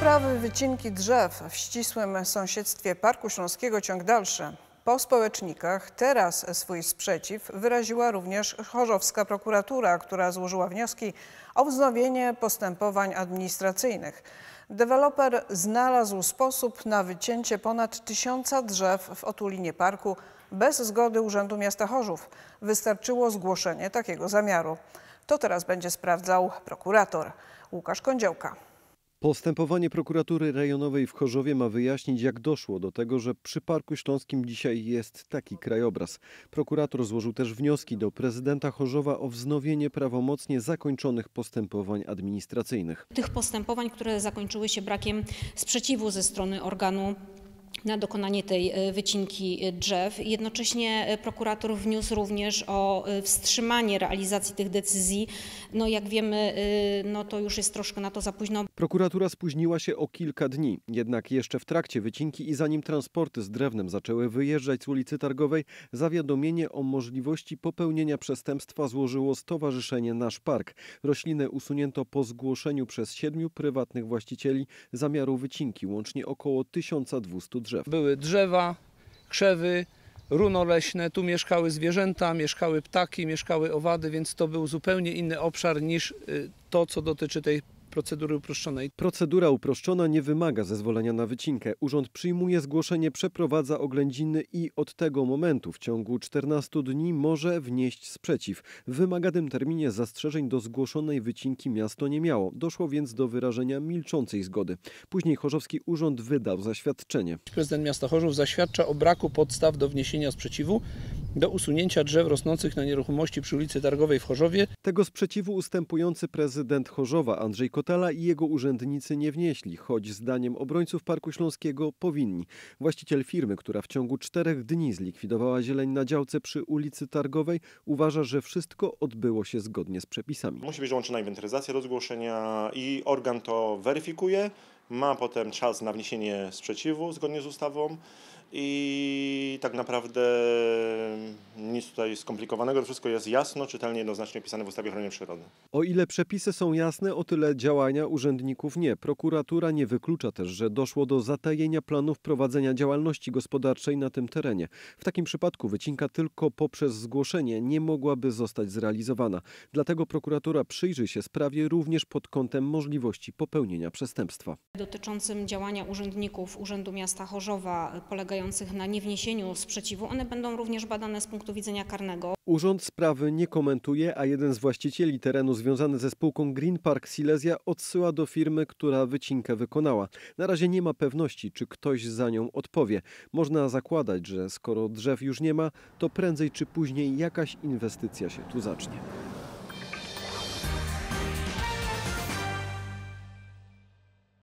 Sprawy wycinki drzew w ścisłym sąsiedztwie Parku Śląskiego ciąg dalszy. Po społecznikach teraz swój sprzeciw wyraziła również Chorzowska Prokuratura, która złożyła wnioski o wznowienie postępowań administracyjnych. Deweloper znalazł sposób na wycięcie ponad tysiąca drzew w otulinie parku bez zgody Urzędu Miasta Chorzów. Wystarczyło zgłoszenie takiego zamiaru. To teraz będzie sprawdzał prokurator Łukasz Kądziołka. Postępowanie prokuratury rejonowej w Chorzowie ma wyjaśnić, jak doszło do tego, że przy Parku Śląskim dzisiaj jest taki krajobraz. Prokurator złożył też wnioski do prezydenta Chorzowa o wznowienie prawomocnie zakończonych postępowań administracyjnych. Tych postępowań, które zakończyły się brakiem sprzeciwu ze strony organu na dokonanie tej e, wycinki e, drzew. Jednocześnie e, prokurator wniósł również o wstrzymanie realizacji tych decyzji. No jak wiemy, no to już jest troszkę na to za późno. Prokuratura spóźniła się o kilka dni, jednak jeszcze w trakcie wycinki i zanim transporty z drewnem zaczęły wyjeżdżać z ulicy Targowej, zawiadomienie o możliwości popełnienia przestępstwa złożyło Stowarzyszenie Nasz Park. Roślinę usunięto po zgłoszeniu przez siedmiu prywatnych właścicieli zamiaru wycinki, łącznie około 1200 drzew drzew. Były drzewa, krzewy, runo leśne, tu mieszkały zwierzęta, mieszkały ptaki, mieszkały owady, więc to był zupełnie inny obszar niż y, to, co dotyczy tej procedury uproszczonej? Procedura uproszczona nie wymaga zezwolenia na wycinkę. Urząd przyjmuje zgłoszenie, przeprowadza oględziny i od tego momentu w ciągu 14 dni może wnieść sprzeciw. W wymaganym terminie zastrzeżeń do zgłoszonej wycinki miasto nie miało. Doszło więc do wyrażenia milczącej zgody. Później Chorzowski Urząd wydał zaświadczenie. Prezydent miasta Chorzów zaświadcza o braku podstaw do wniesienia sprzeciwu do usunięcia drzew rosnących na nieruchomości przy ulicy Targowej w Chorzowie. Tego sprzeciwu ustępujący prezydent Chorzowa Andrzej Kotala i jego urzędnicy nie wnieśli, choć zdaniem obrońców Parku Śląskiego powinni. Właściciel firmy, która w ciągu czterech dni zlikwidowała zieleń na działce przy ulicy Targowej, uważa, że wszystko odbyło się zgodnie z przepisami. Musi być łączona inwentaryzacja, rozgłoszenia i organ to weryfikuje ma potem czas na wniesienie sprzeciwu zgodnie z ustawą i tak naprawdę nic tutaj skomplikowanego, wszystko jest jasno, czytelnie, jednoznacznie opisane w ustawie o ochronie przyrody. O ile przepisy są jasne, o tyle działania urzędników nie. Prokuratura nie wyklucza też, że doszło do zatajenia planów prowadzenia działalności gospodarczej na tym terenie. W takim przypadku wycinka tylko poprzez zgłoszenie nie mogłaby zostać zrealizowana. Dlatego prokuratura przyjrzy się sprawie również pod kątem możliwości popełnienia przestępstwa dotyczącym działania urzędników Urzędu Miasta Chorzowa polegających na niewniesieniu sprzeciwu. One będą również badane z punktu widzenia karnego. Urząd sprawy nie komentuje, a jeden z właścicieli terenu związany ze spółką Green Park Silesia odsyła do firmy, która wycinkę wykonała. Na razie nie ma pewności, czy ktoś za nią odpowie. Można zakładać, że skoro drzew już nie ma, to prędzej czy później jakaś inwestycja się tu zacznie.